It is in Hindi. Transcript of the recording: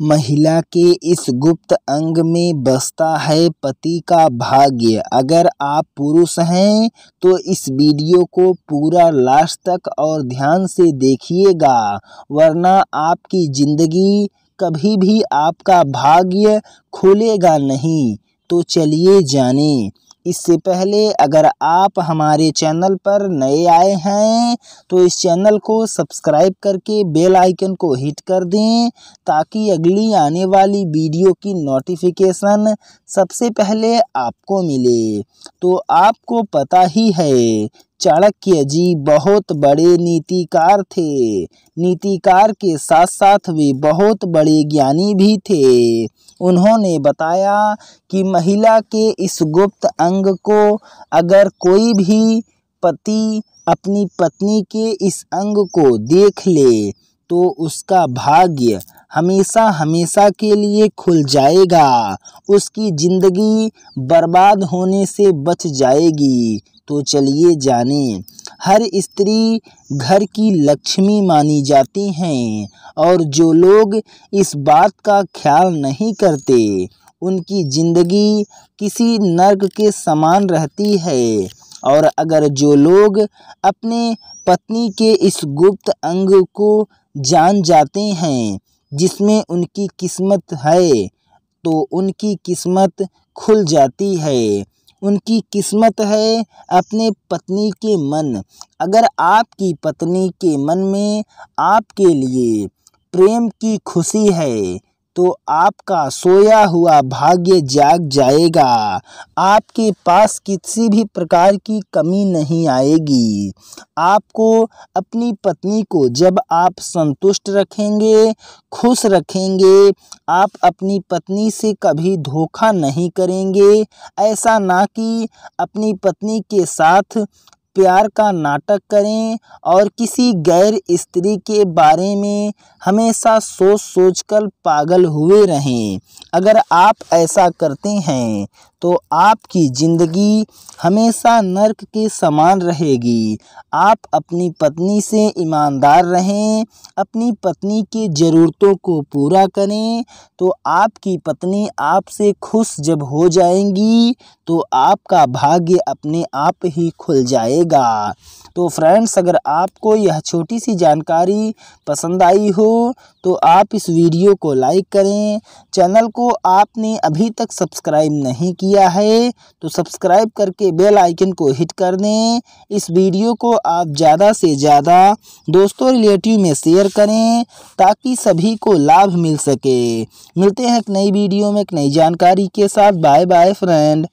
महिला के इस गुप्त अंग में बसता है पति का भाग्य अगर आप पुरुष हैं तो इस वीडियो को पूरा लास्ट तक और ध्यान से देखिएगा वरना आपकी ज़िंदगी कभी भी आपका भाग्य खुलेगा नहीं तो चलिए जानें इससे पहले अगर आप हमारे चैनल पर नए आए हैं तो इस चैनल को सब्सक्राइब करके बेल आइकन को हिट कर दें ताकि अगली आने वाली वीडियो की नोटिफिकेशन सबसे पहले आपको मिले तो आपको पता ही है चाणक्य जी बहुत बड़े नीतिकार थे नीतिकार के साथ साथ वे बहुत बड़े ज्ञानी भी थे उन्होंने बताया कि महिला के इस गुप्त अंग को अगर कोई भी पति अपनी पत्नी के इस अंग को देख ले तो उसका भाग्य हमेशा हमेशा के लिए खुल जाएगा उसकी ज़िंदगी बर्बाद होने से बच जाएगी तो चलिए जाने हर स्त्री घर की लक्ष्मी मानी जाती हैं और जो लोग इस बात का ख्याल नहीं करते उनकी जिंदगी किसी नर्क के समान रहती है और अगर जो लोग अपने पत्नी के इस गुप्त अंग को जान जाते हैं जिसमें उनकी किस्मत है तो उनकी किस्मत खुल जाती है उनकी किस्मत है अपने पत्नी के मन अगर आपकी पत्नी के मन में आपके लिए प्रेम की खुशी है तो आपका सोया हुआ भाग्य जाग जाएगा आपके पास किसी भी प्रकार की कमी नहीं आएगी आपको अपनी पत्नी को जब आप संतुष्ट रखेंगे खुश रखेंगे आप अपनी पत्नी से कभी धोखा नहीं करेंगे ऐसा ना कि अपनी पत्नी के साथ प्यार का नाटक करें और किसी गैर स्त्री के बारे में हमेशा सोच सोच कर पागल हुए रहें अगर आप ऐसा करते हैं तो आपकी ज़िंदगी हमेशा नर्क के समान रहेगी आप अपनी पत्नी से ईमानदार रहें अपनी पत्नी की ज़रूरतों को पूरा करें तो आपकी पत्नी आपसे खुश जब हो जाएंगी तो आपका भाग्य अपने आप ही खुल जाएगा जाएगा तो फ्रेंड्स अगर आपको यह छोटी सी जानकारी पसंद आई हो तो आप इस वीडियो को लाइक करें चैनल को आपने अभी तक सब्सक्राइब नहीं किया है तो सब्सक्राइब करके बेल आइकन को हिट कर दें इस वीडियो को आप ज़्यादा से ज़्यादा दोस्तों रिलेटिव में शेयर करें ताकि सभी को लाभ मिल सके मिलते हैं एक नई वीडियो में एक नई जानकारी के साथ बाय बाय फ्रेंड